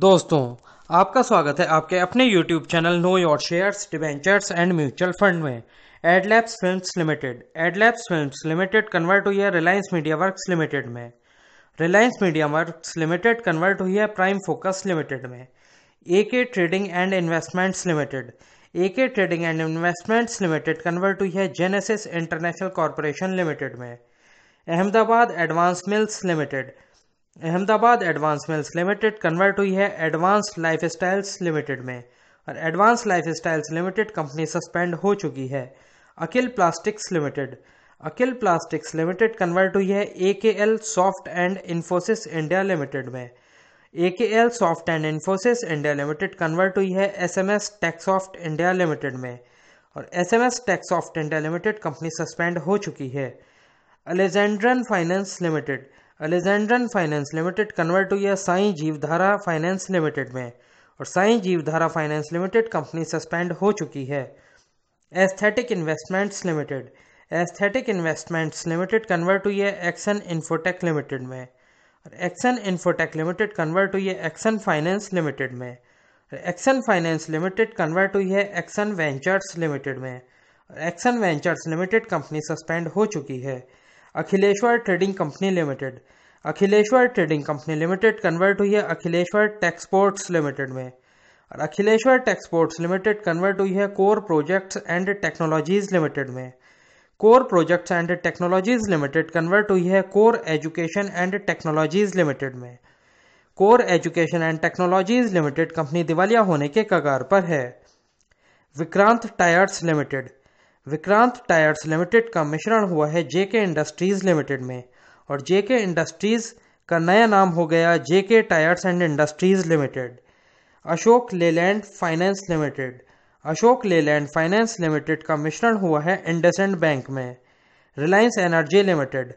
दोस्तों आपका स्वागत है आपके अपने YouTube channel know your shares debentures and mutual fund में Adlabs Films Limited Adlabs Films Limited convert हुई है रिलायंस मीडिया वर्क्स लिमिटेड में Reliance Media Works Limited convert हुई है प्राइम फोकस लिमिटेड में A K Trading and Investments Limited A K Trading and Investments Limited convert हुई है Genesis International Corporation Limited में Ahmedabad Advance Mills Limited Ahmedabad Advance Mills Limited convert हुई है advance styles Limited में और Advance Lifestyles Limited company suspend हो चुकी है Akil Plastics Limited Akil Plastics Limited convert हुई है A K L Soft and Infosys India Limited में A K L Soft and Infosys India Limited convert हुई है S M S Texsoft India Limited में और S M S Texsoft India Limited company suspend हो चुकी है Alagendran Finance Limited Alagendran Finance Limited convert हुई है साई जीवधारा फाइनेंस लिमिटेड में और Sai Jeevdhara Finance Limited company suspend हो चुकी है Aesthetic Investments Limited Aesthetic Investments Limited convert हुई है एक्सन इन्फोटेक लिमिटेड में और एक्सन इन्फोटेक लिमिटेड कन्वर्ट हुई है एक्सन फाइनेंस लिमिटेड में और एक्सन फाइनेंस लिमिटेड कन्वर्ट हुई है एक्सन वेंचर्स लिमिटेड में और Axon Ventures Limited company suspend हो चुकी है Akhileshwar Trading Company Limited Akhileshwar Trading Company Limited convert हुई है अखिलेश्वर टेक्सपोर्ट्स लिमिटेड में और अखिलेश्वर टेक्सपोर्ट्स लिमिटेड कन्वर्ट हुई है Core Projects and Technologies Limited में Core Projects and Technologies Limited convert हुई है Core Education and Technologies Limited में Core Education and Technologies Limited company दिवालिया होने के कगार पर है Vikrant Tyres Limited Vikrant Tyres Limited का मिश्रण हुआ है जेके इंडस्ट्रीज लिमिटेड में और जेके इंडस्ट्रीज का नया नाम हो गया JK Tyres and Industries Limited Ashok Leyland Finance Limited Ashok Leyland Finance Limited का मिश्रण हुआ है इंडसेंड बैंक में Reliance Energy Limited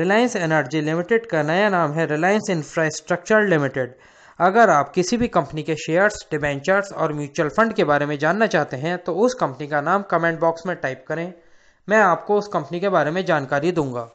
Reliance Energy Limited का नया नाम है रिलायंस इंफ्रास्ट्रक्चर लिमिटेड अगर आप किसी भी कंपनी के शेयर्स डिबेंचर्स और म्यूचुअल फंड के बारे में जानना चाहते हैं तो उस कंपनी का नाम कमेंट बॉक्स में टाइप करें मैं आपको उस कंपनी के बारे में जानकारी दूंगा